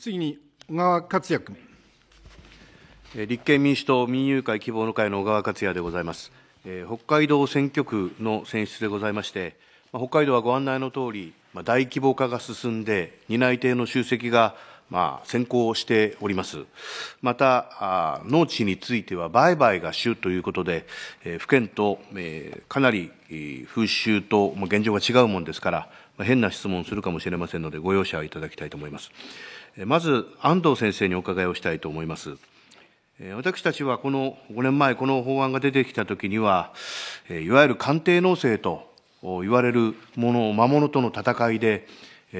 次に小川克也君。立憲民主党民友会希望の会の小川克也でございます。北海道選挙区の選出でございまして、北海道はご案内のとおり、大規模化が進んで、担い手の集積がまあ、先行しております。また、農地については売買が主ということで、え府県と、えかなり、風習と、ま現状が違うもんですから、ま変な質問するかもしれませんので、ご容赦いただきたいと思います。まず安藤先生にお伺いをしたいと思います。私たちはこの5年前、この法案が出てきたときには、いわゆる官邸農政と言われるものを魔物との戦いで、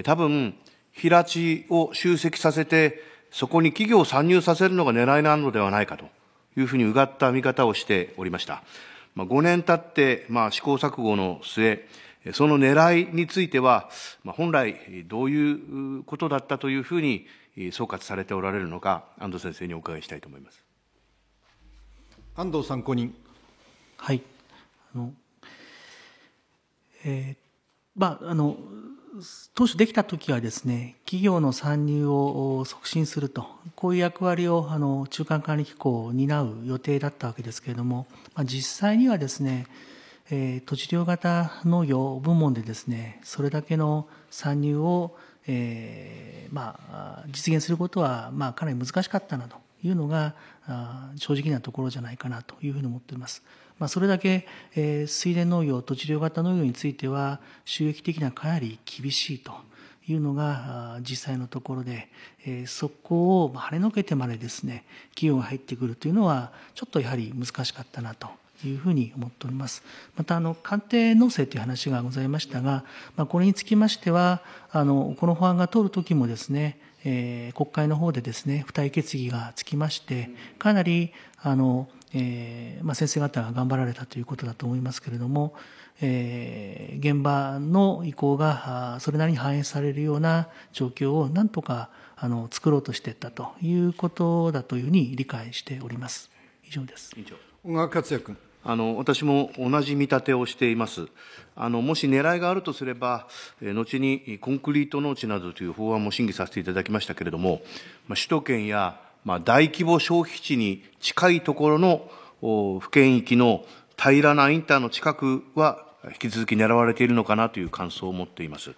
多分平地を集積させて、そこに企業を参入させるのが狙いなのではないかというふうにうがった見方をしておりました。5年経って、まあ、試行錯誤の末、その狙いについては、本来どういうことだったというふうに総括されておられるのか、安藤先生にお伺いしたいと思います安藤参考人。はいあのえー、まああの当初できた時はですね企業の参入を促進するとこういう役割をあの中間管理機構を担う予定だったわけですけれども、まあ、実際にはですねえー、土地量型農業部門でですねそれだけの参入を、えー、まあ、実現することは、まあ、かなり難しかったなというのが正直なところじゃないかなというふうに思っています。まあ、それだけ、えー、水田農業、土地量型農業については収益的にはかなり厳しいというのが実際のところで、えー、そこを跳ねのけてまでですね、企業が入ってくるというのはちょっとやはり難しかったなというふうに思っております。また、あの、鑑定納税という話がございましたが、まあ、これにつきましては、あの、この法案が通るときもですね、えー、国会の方でですね、付帯決議がつきまして、かなり、あの、えーまあ、先生方が頑張られたということだと思いますけれども、えー、現場の意向がそれなりに反映されるような状況をなんとかあの作ろうとしていったということだというふうに理解しております。以上です。以上小川克也君。あの私も同じ見立てをしています。あのもし狙いがあるとすれば、後にコンクリート農地などという法案も審議させていただきましたけれども、まあ、首都圏や、まあ、大規模消費地に近いところの府県域の平らなインターの近くは、引き続き狙われているのかなという感想を持っています。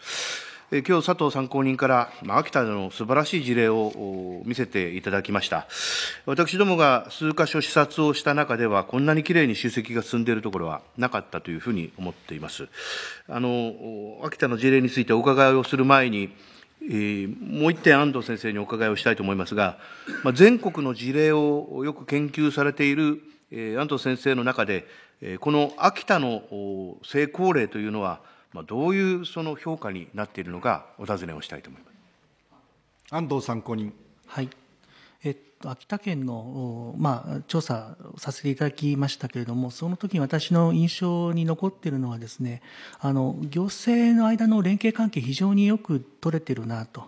今日佐藤参考人から、ま秋田の素晴らしい事例を見せていただきました。私どもが数箇所視察をした中では、こんなにきれいに集積が進んでいるところはなかったというふうに思っています。あの、秋田の事例についてお伺いをする前に、えー、もう一点安藤先生にお伺いをしたいと思いますが、まあ、全国の事例をよく研究されている、えー、安藤先生の中で、えー、この秋田の成功例というのは、まあ、どういうその評価になっているのか、お尋ねをしたいと思います安藤参考人。はいえっと、秋田県の、まあ、調査させていただきましたけれども、その時に私の印象に残っているのはです、ね、あの行政の間の連携関係、非常によく取れてるなと、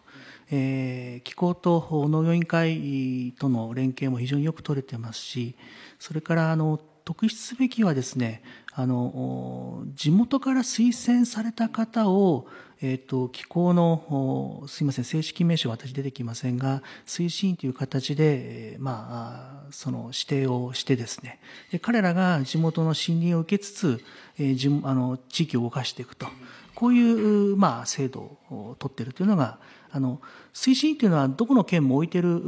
えー、気候と農業委員会との連携も非常によく取れてますし、それからあの特筆すべきはですねあの地元から推薦された方を、えーと、機構のすいません正式名称は私出てきませんが推進という形で、えまあ、その指定をしてですねで彼らが地元の森林を受けつつ、えー、あの地域を動かしていくとこういう、まあ、制度を取っているというのがあの推進というのはどこの県も置いてる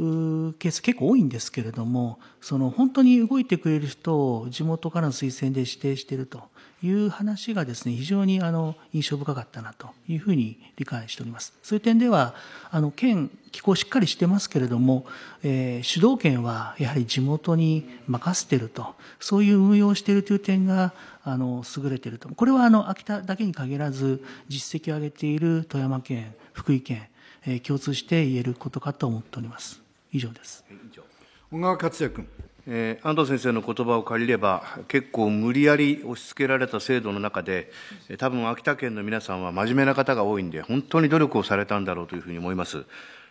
ケース結構多いんですけれどもその本当に動いてくれる人を地元からの推薦で指定しているという話がですね非常にあの印象深かったなというふうに理解しておりますそういう点ではあの県機構しっかりしてますけれども、えー、主導権はやはり地元に任せてるとそういう運用をしているという点があの優れているとこれはあの秋田だけに限らず実績を上げている富山県福井県え共通して言えることかと思っております。以上です。小川克也君。えー、安藤先生の言葉を借りれば、結構無理やり押し付けられた制度の中で、多分秋田県の皆さんは真面目な方が多いんで、本当に努力をされたんだろうというふうに思います。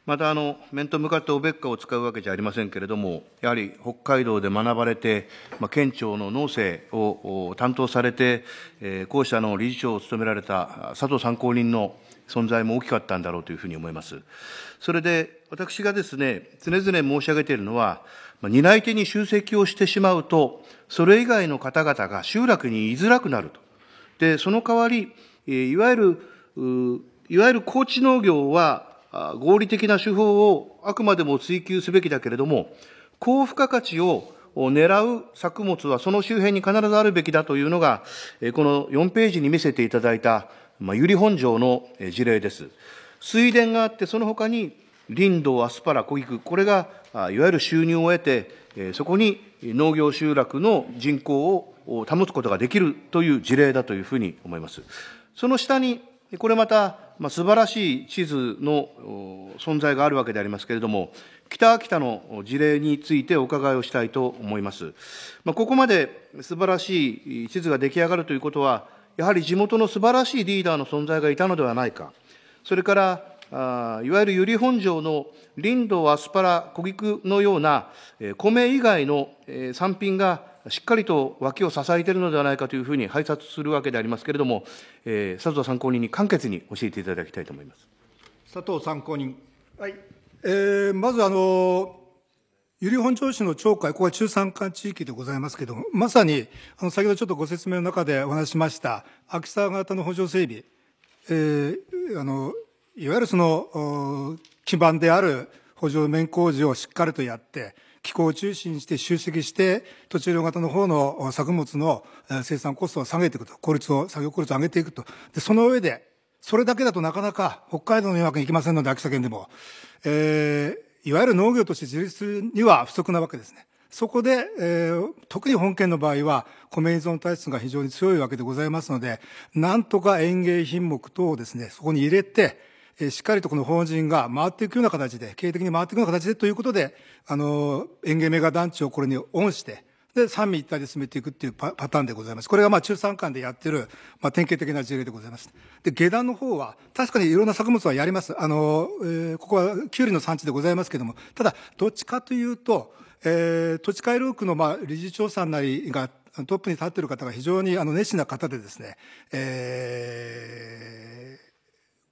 またあの、面と向かっておべっかを使うわけじゃありませんけれども、やはり北海道で学ばれて、まあ、県庁の農政を担当されて、えー、校舎の理事長を務められた佐藤参考人の存在も大きかったんだろうというふうに思います。それで、私がですね、常々申し上げているのは、担い手に集積をしてしまうと、それ以外の方々が集落に居づらくなると。で、その代わり、いわゆる、いわゆる高知農業は、合理的な手法をあくまでも追求すべきだけれども、高付加価値を狙う作物はその周辺に必ずあるべきだというのが、この4ページに見せていただいたまあ、百合本城の事例です。水田があって、その他に林道、アスパラ、小菊、これがいわゆる収入を得て、そこに農業集落の人口を保つことができるという事例だというふうに思います。その下に、これまた、まあ、素晴らしい地図の存在があるわけでありますけれども、北秋田の事例についてお伺いをしたいと思います。まあ、ここまで素晴らしい地図が出来上がるということは、やはり地元の素晴らしいリーダーの存在がいたのではないか、それからあいわゆる由利本荘の林道、アスパラ、小菊のような、えー、米以外の、えー、産品がしっかりと脇を支えているのではないかというふうに拝察するわけでありますけれども、えー、佐藤参考人に簡潔に教えていただきたいと思います佐藤参考人。はいえー、まずあの由利本荘市の町会、ここは中山間地域でございますけれども、まさに、あの、先ほどちょっとご説明の中でお話しました、秋沢型の補助整備、えー、あの、いわゆるその、基盤である補助面工事をしっかりとやって、気候を中心にして集積して、途中量型の方の作物の生産コストを下げていくと、効率を、作業効率を上げていくと。で、その上で、それだけだとなかなか北海道の余白に行きませんので、秋田県でも。えー、いわゆる農業として自立するには不足なわけですね。そこで、えー、特に本県の場合は米依存体質が非常に強いわけでございますので、なんとか園芸品目等をですね、そこに入れて、えー、しっかりとこの法人が回っていくような形で、経営的に回っていくような形でということで、あのー、園芸メガ団地をこれにオンして、で、三位一体で進めていくっていうパターンでございます。これがまあ中山間でやってる、まあ典型的な事例でございます。で、下段の方は、確かにいろんな作物はやります。あの、えー、ここはキュウリの産地でございますけども、ただ、どっちかというと、えー、土地改良区のまあ理事長さんなりがトップに立っている方が非常にあの熱心な方でですね、えー、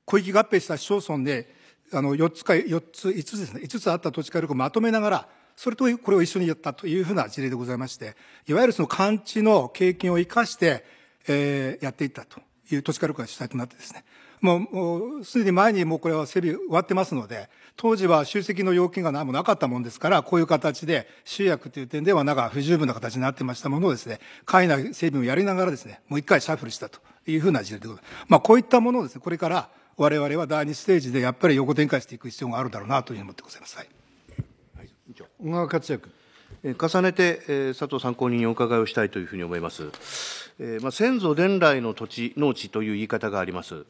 小域合併した市町村で、あの、4つか、4つ、5つですね、5つあった土地改良区をまとめながら、それとこれを一緒にやったというふうな事例でございまして、いわゆるその漢地の経験を生かして、えー、やっていったという都市化力が主体となってですね、もう、すでに前にもうこれは整備終わってますので、当時は集積の要件が何もなかったもんですから、こういう形で集約という点ではなんか不十分な形になってましたものをですね、易内整備をやりながらですね、もう一回シャッフルしたというふうな事例でございます。まあこういったものをですね、これから我々は第二ステージでやっぱり横展開していく必要があるだろうなというふうに思ってございます。はい小川克也君。重ねて、え佐藤参考人にお伺いをしたいというふうに思います。えまあ、先祖伝来の土地、農地という言い方があります。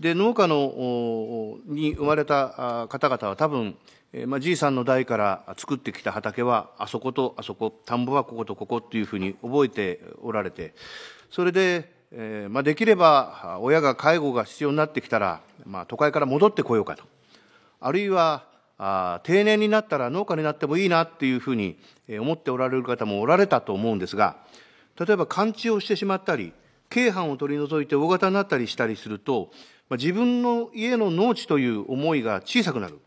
で農家のに生まれた方々は多分、えまあ、じいさんの代から作ってきた畑はあそことあそこ田んぼはこことここというふうに覚えておられてそれで、えーまあ、できれば親が介護が必要になってきたら、まあ、都会から戻ってこようかとあるいはあ定年になったら農家になってもいいなっていうふうに思っておられる方もおられたと思うんですが例えば完治をしてしまったり京阪を取り除いて大型になったりしたりすると、まあ、自分の家の農地という思いが小さくなる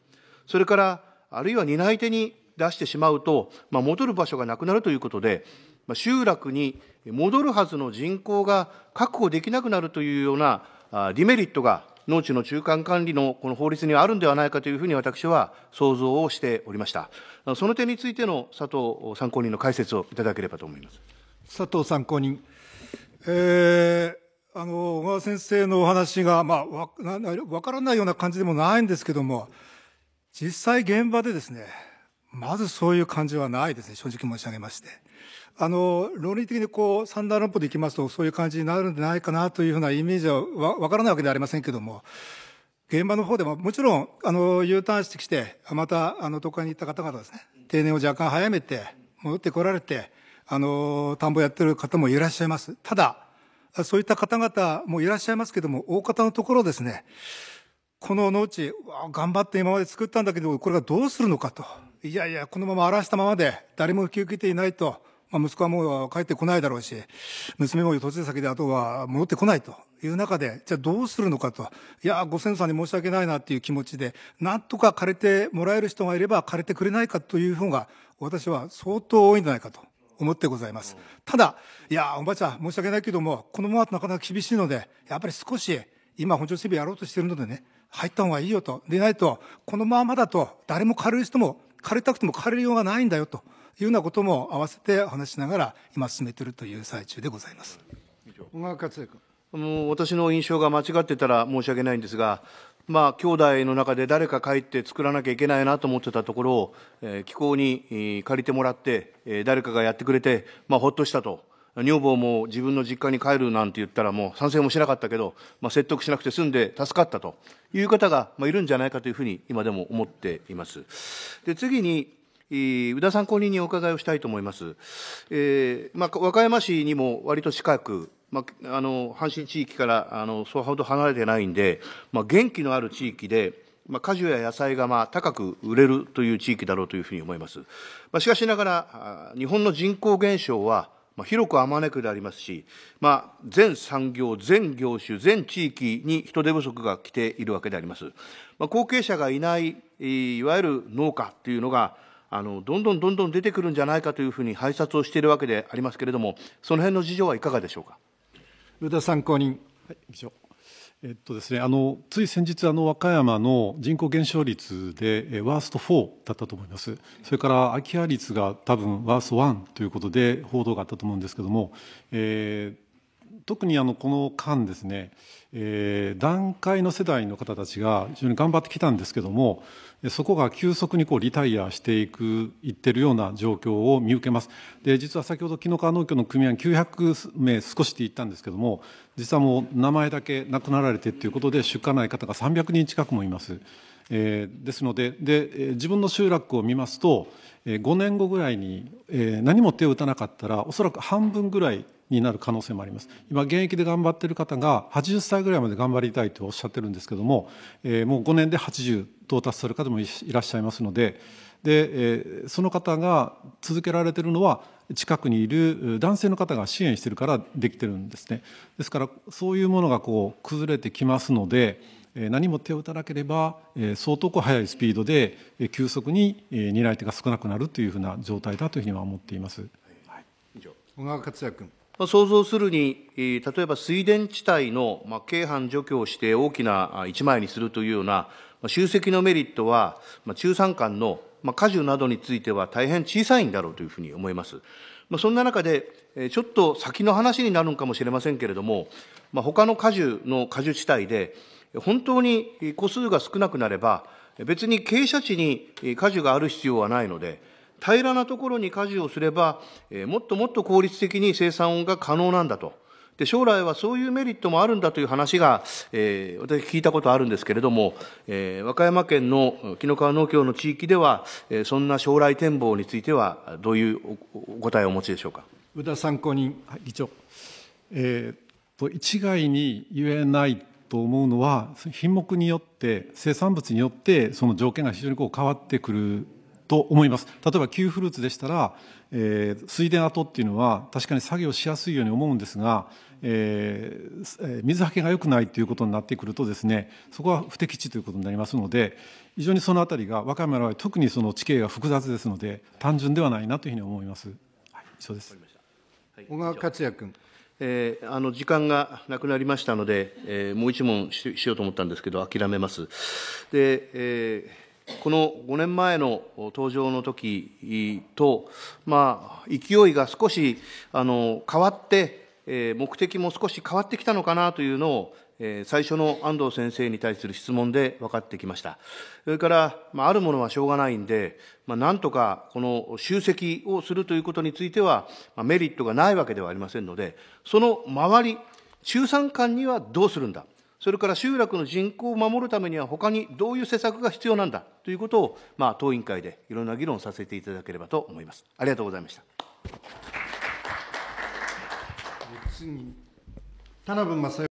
それからあるいは担い手に出してしまうと、まあ、戻る場所がなくなるということで、まあ、集落に戻るはずの人口が確保できなくなるというようなデメリットが農地の中間管理のこの法律にはあるんではないかというふうに私は想像をしておりました。その点についての佐藤参考人の解説をいただければと思います。佐藤参考人。えーあの、小川先生のお話が、まあ、わからないような感じでもないんですけども、実際現場でですね、まずそういう感じはないですね、正直申し上げまして。あの、論理的にこう、三段論法でいきますと、そういう感じになるんじゃないかなというふうなイメージはわからないわけではありませんけども、現場の方でも、もちろん、あの、U ターンしてきて、また、あの、都会に行った方々ですね、定年を若干早めて、戻ってこられて、あの、田んぼやってる方もいらっしゃいます。ただ、そういった方々もいらっしゃいますけども、大方のところですね、この農地、頑張って今まで作ったんだけど、これがどうするのかと。いやいや、このまま荒らしたままで、誰も引き受けていないと、まあ、息子はもう帰ってこないだろうし、娘も嫁い先であとは戻ってこないという中で、じゃあどうするのかと、いや、ご先祖さんに申し訳ないなっていう気持ちで、なんとか枯れてもらえる人がいれば枯れてくれないかという方が、私は相当多いんじゃないかと思ってございます。ただ、いや、おばあちゃん、申し訳ないけども、このままなかなか厳しいので、やっぱり少し、今、本庁整備やろうとしているのでね、入った方がいいよと。でないと、このままだと、誰も軽い人も借りたくても借りようがないんだよというようなことも合わせて話しながら今進めているという最中でございます。小川克君あの私の印象が間違ってたら申し訳ないんですが、まあ、兄弟の中で誰か帰って作らなきゃいけないなと思ってたところを、えー、気候に、えー、借りてもらって、えー、誰かがやってくれて、まあ、ほっとしたと女房も自分の実家に帰るなんて言ったらもう賛成もしなかったけど、まあ、説得しなくて済んで助かったという方が、まいるんじゃないかというふうに今でも思っています。で次に宇田参考人にお伺いをしたいと思います。えーまあ、和歌山市にも割と近く、まあ、あの阪神地域からあのそうほど離れてないんで、まあ、元気のある地域で、まあ、果樹や野菜がまあ高く売れるという地域だろうというふうに思います。まあ、しかしながら、日本の人口減少はまあ、広くあまねくでありますし、まあ、全産業、全業種、全地域に人手不足が来ているわけであります。まあ、後継者がいない、いわゆる農家というのが、あのどんどんどんどん出てくるんじゃないかというふうに拝察をしているわけでありますけれども、その辺の事情はいかがでしょうか。宇田参考人、はい、えっとですね、あのつい先日あの、和歌山の人口減少率で、えワースト4だったと思います、それから空き家率が多分ワースト1ということで報道があったと思うんですけれども、えー特にあのこの間ですね、えー、団塊の世代の方たちが非常に頑張ってきたんですけどもそこが急速にこうリタイアしていくいってるような状況を見受けますで実は先ほど紀の川農協の組合900名少しって言ったんですけども実はもう名前だけ亡くなられてっていうことで出荷ない方が300人近くもいます。えー、ですのでで自分の集落を見ますと5年後ぐらいに何も手を打たなかったらおそらく半分ぐらいになる可能性もあります。今現役で頑張っている方が80歳ぐらいまで頑張りたいとおっしゃってるんですけども、えー、もう5年で80到達する方もいらっしゃいますのでで、えー、その方が続けられているのは近くにいる男性の方が支援しているからできているんですね。ですからそういうものがこう崩れてきますので。何も手を打たなければ相当こう速いスピードで急速に担い手が少なくなるというふうな状態だというふうには思っています。はい、以上小川克也君想像するに、例えば水田地帯のま京阪除去をして大きな一枚にするというような集積のメリットは、中山間の果樹などについては大変小さいんだろうというふうに思います。まそんな中で、ちょっと先の話になるのかもしれませんけれども、ま他の果樹の果樹地帯で、本当に個数が少なくなれば、別に傾斜地に果樹がある必要はないので、平らなところに家事をすれば、えー、もっともっと効率的に生産が可能なんだと。で将来はそういうメリットもあるんだという話が、えー、私聞いたことあるんですけれども、えー、和歌山県の紀の川農協の地域では、えー、そんな将来展望についてはどういうお答えをお持ちでしょうか宇田参考人、はい、議長、えーと、と一概に言えないと思うのは品目によって生産物によってその条件が非常にこう変わってくると思います例えばキウフルーツでしたら、えー、水田跡っていうのは確かに作業しやすいように思うんですが、えー、水はけが良くないということになってくるとですねそこは不適地ということになりますので非常にそのあたりが若い村は特にその地形が複雑ですので単純ではないなというふうに思います。はい、以上です小川克也君えー、あの時間がなくなりましたので、えー、もう一問しようと思ったんですけど、諦めます。で、えーこの5年前の登場の時と、まあ、勢いが少しあの変わって、え目的も少し変わってきたのかなというのを、え最初の安藤先生に対する質問で分かってきました。それから、まあ、あるものはしょうがないんで、まあ、なんとかこの集積をするということについては、まあ、メリットがないわけではありませんので、その周り、中山間にはどうするんだ。それから集落の人口を守るためには、他にどういう施策が必要なんだということを、まあ、党委員会でいろんな議論させていただければと思います。ありがとうございました。次田辺正